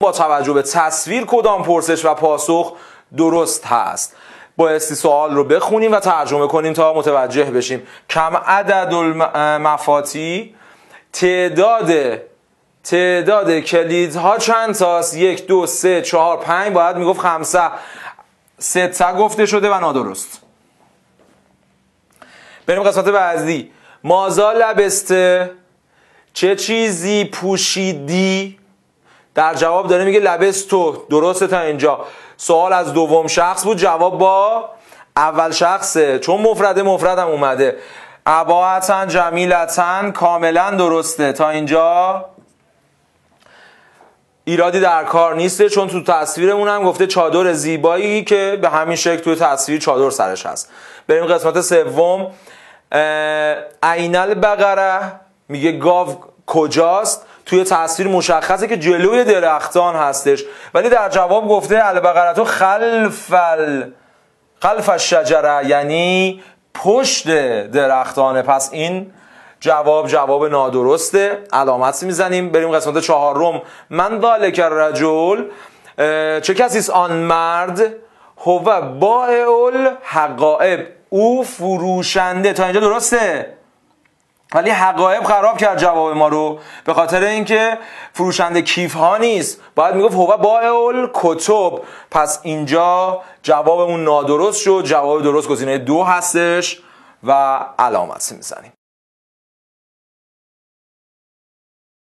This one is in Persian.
با توجه به تصویر کدام پرسش و پاسخ درست هست بایستی سوال رو بخونیم و ترجمه کنیم تا متوجه بشیم کم عدد المفاتی تعداد تعداد ها چند تاست یک دو سه چهار پنج باید میگفت خمسه سته گفته شده و نادرست بریم قسمت بعدی مازا لبسته چه چیزی پوشیدی در جواب داره میگه لبست تو درسته تا اینجا سوال از دوم شخص بود جواب با اول شخصه چون مفرده مفردم اومده عباعتن جمیلتن کاملا درسته تا اینجا ایرادی در کار نیسته چون تو تصویرمون هم گفته چادر زیبایی که به همین شکل تو تصویر چادر سرش هست بریم قسمت سوم عینل بقره میگه گاو کجاست توی تصویر مشخصه که جلوی درختان هستش ولی در جواب گفته البقرتو خلف ال... خلف الشجره یعنی پشت درختانه پس این جواب جواب نادرسته علامت میزنیم بریم قسمت چهارم من ذالک الرجل چه کسی آن مرد هو بائع حقائب او فروشنده تا اینجا درسته ولی حقایب خراب کرد جواب ما رو به خاطر اینکه فروشنده کیف ها نیست باید میگفت هو با اول کتب پس اینجا جوابمون نادرست شد جواب درست گزینه دو هستش و علامت میزنیم